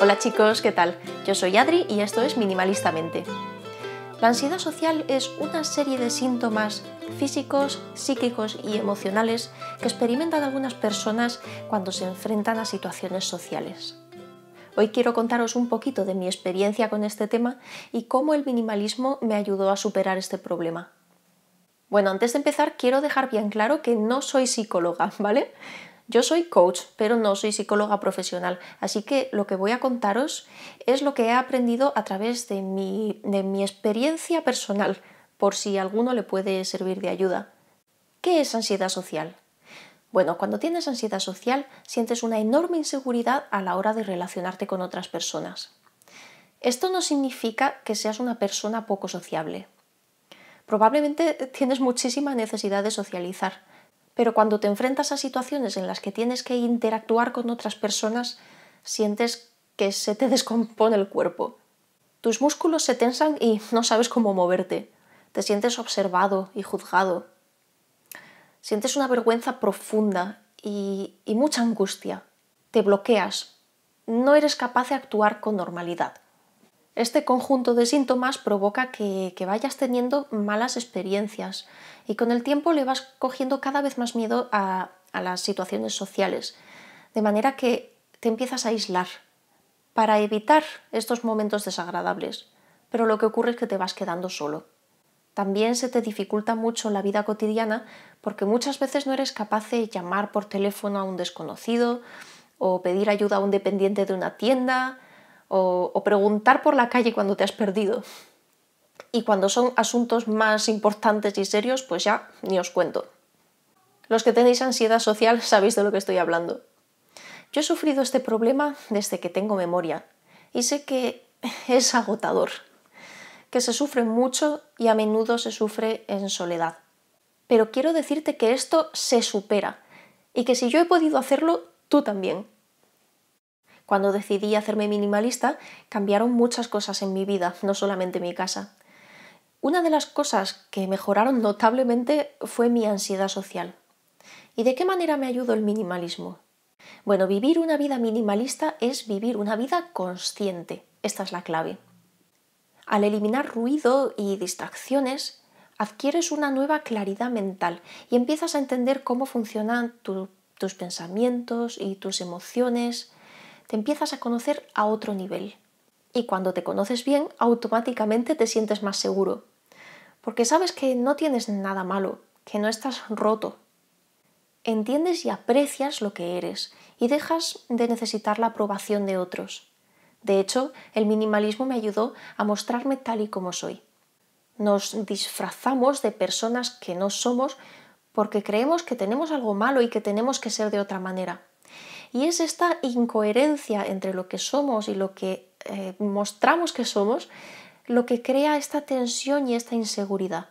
Hola chicos, ¿qué tal? Yo soy Adri y esto es Minimalistamente. La ansiedad social es una serie de síntomas físicos, psíquicos y emocionales que experimentan algunas personas cuando se enfrentan a situaciones sociales. Hoy quiero contaros un poquito de mi experiencia con este tema y cómo el minimalismo me ayudó a superar este problema. Bueno, antes de empezar quiero dejar bien claro que no soy psicóloga, ¿vale? Yo soy coach, pero no soy psicóloga profesional, así que lo que voy a contaros es lo que he aprendido a través de mi, de mi experiencia personal, por si alguno le puede servir de ayuda. ¿Qué es ansiedad social? Bueno, cuando tienes ansiedad social sientes una enorme inseguridad a la hora de relacionarte con otras personas. Esto no significa que seas una persona poco sociable. Probablemente tienes muchísima necesidad de socializar, pero cuando te enfrentas a situaciones en las que tienes que interactuar con otras personas, sientes que se te descompone el cuerpo. Tus músculos se tensan y no sabes cómo moverte. Te sientes observado y juzgado. Sientes una vergüenza profunda y, y mucha angustia. Te bloqueas. No eres capaz de actuar con normalidad. Este conjunto de síntomas provoca que, vayas teniendo malas experiencias y con el tiempo le vas cogiendo cada vez más miedo a las situaciones sociales, de manera que te empiezas a aislar para evitar estos momentos desagradables, pero lo que ocurre es que te vas quedando solo. También se te dificulta mucho la vida cotidiana porque muchas veces no eres capaz de llamar por teléfono a un desconocido o pedir ayuda a un dependiente de una tienda, o, preguntar por la calle cuando te has perdido. Y cuando son asuntos más importantes y serios, pues ya ni os cuento. Los que tenéis ansiedad social sabéis de lo que estoy hablando. Yo he sufrido este problema desde que tengo memoria y sé que es agotador, que se sufre mucho y a menudo se sufre en soledad. Pero quiero decirte que esto se supera y que si yo he podido hacerlo, tú también. Cuando decidí hacerme minimalista, cambiaron muchas cosas en mi vida, no solamente mi casa. Una de las cosas que mejoraron notablemente fue mi ansiedad social. ¿Y de qué manera me ayudó el minimalismo? Bueno, vivir una vida minimalista es vivir una vida consciente. Esta es la clave. Al eliminar ruido y distracciones, adquieres una nueva claridad mental y empiezas a entender cómo funcionan tus pensamientos y tus emociones, te empiezas a conocer a otro nivel. Y cuando te conoces bien, automáticamente te sientes más seguro, porque sabes que no tienes nada malo, que no estás roto. Entiendes y aprecias lo que eres y dejas de necesitar la aprobación de otros. De hecho, el minimalismo me ayudó a mostrarme tal y como soy. Nos disfrazamos de personas que no somos porque creemos que tenemos algo malo y que tenemos que ser de otra manera. Y es esta incoherencia entre lo que somos y lo que eh, mostramos que somos lo que crea esta tensión y esta inseguridad.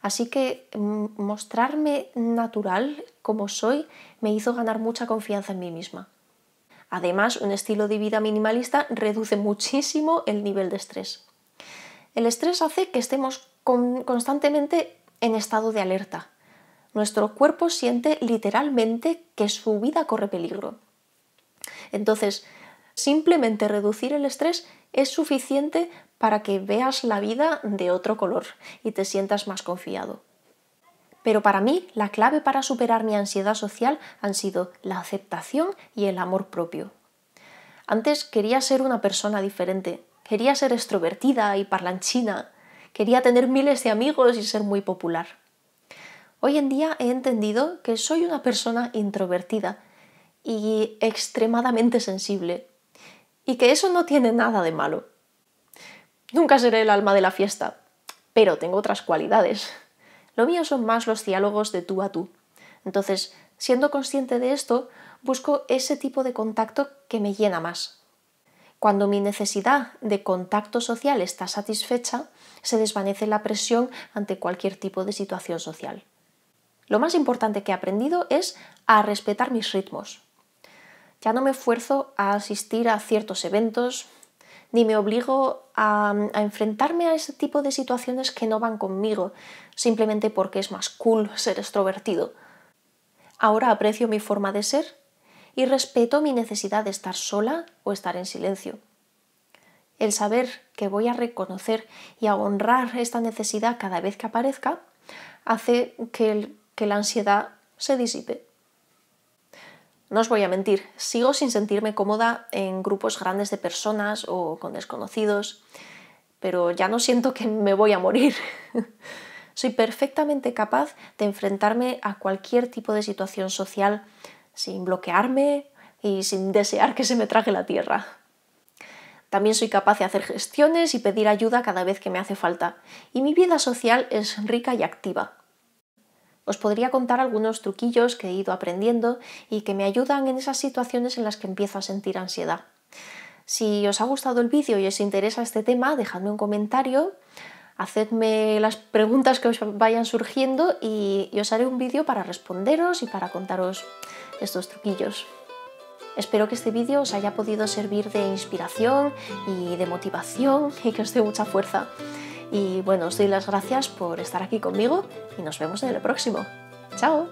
Así que mm, mostrarme natural como soy me hizo ganar mucha confianza en mí misma. Además, un estilo de vida minimalista reduce muchísimo el nivel de estrés. El estrés hace que estemos constantemente en estado de alerta. Nuestro cuerpo siente literalmente que su vida corre peligro. Entonces, simplemente reducir el estrés es suficiente para que veas la vida de otro color y te sientas más confiado. Pero para mí, la clave para superar mi ansiedad social han sido la aceptación y el amor propio. Antes quería ser una persona diferente, quería ser extrovertida y parlanchina, quería tener miles de amigos y ser muy popular. Hoy en día he entendido que soy una persona introvertida y extremadamente sensible. Y que eso no tiene nada de malo. Nunca seré el alma de la fiesta, pero tengo otras cualidades. Lo mío son más los diálogos de tú a tú. Entonces, siendo consciente de esto, busco ese tipo de contacto que me llena más. Cuando mi necesidad de contacto social está satisfecha, se desvanece la presión ante cualquier tipo de situación social. Lo más importante que he aprendido es a respetar mis ritmos. Ya no me esfuerzo a asistir a ciertos eventos, ni me obligo a, enfrentarme a ese tipo de situaciones que no van conmigo, simplemente porque es más cool ser extrovertido. Ahora aprecio mi forma de ser y respeto mi necesidad de estar sola o estar en silencio. El saber que voy a reconocer y a honrar esta necesidad cada vez que aparezca hace que la ansiedad se disipe. No os voy a mentir, sigo sin sentirme cómoda en grupos grandes de personas o con desconocidos, pero ya no siento que me voy a morir. Soy perfectamente capaz de enfrentarme a cualquier tipo de situación social sin bloquearme y sin desear que se me traje la tierra. También soy capaz de hacer gestiones y pedir ayuda cada vez que me hace falta, y mi vida social es rica y activa. Os podría contar algunos truquillos que he ido aprendiendo y que me ayudan en esas situaciones en las que empiezo a sentir ansiedad. Si os ha gustado el vídeo y os interesa este tema, dejadme un comentario, hacedme las preguntas que os vayan surgiendo y, y os haré un vídeo para responderos y para contaros estos truquillos. Espero que este vídeo os haya podido servir de inspiración y de motivación y que os dé mucha fuerza. Y bueno, os doy las gracias por estar aquí conmigo y nos vemos en el próximo. ¡Chao!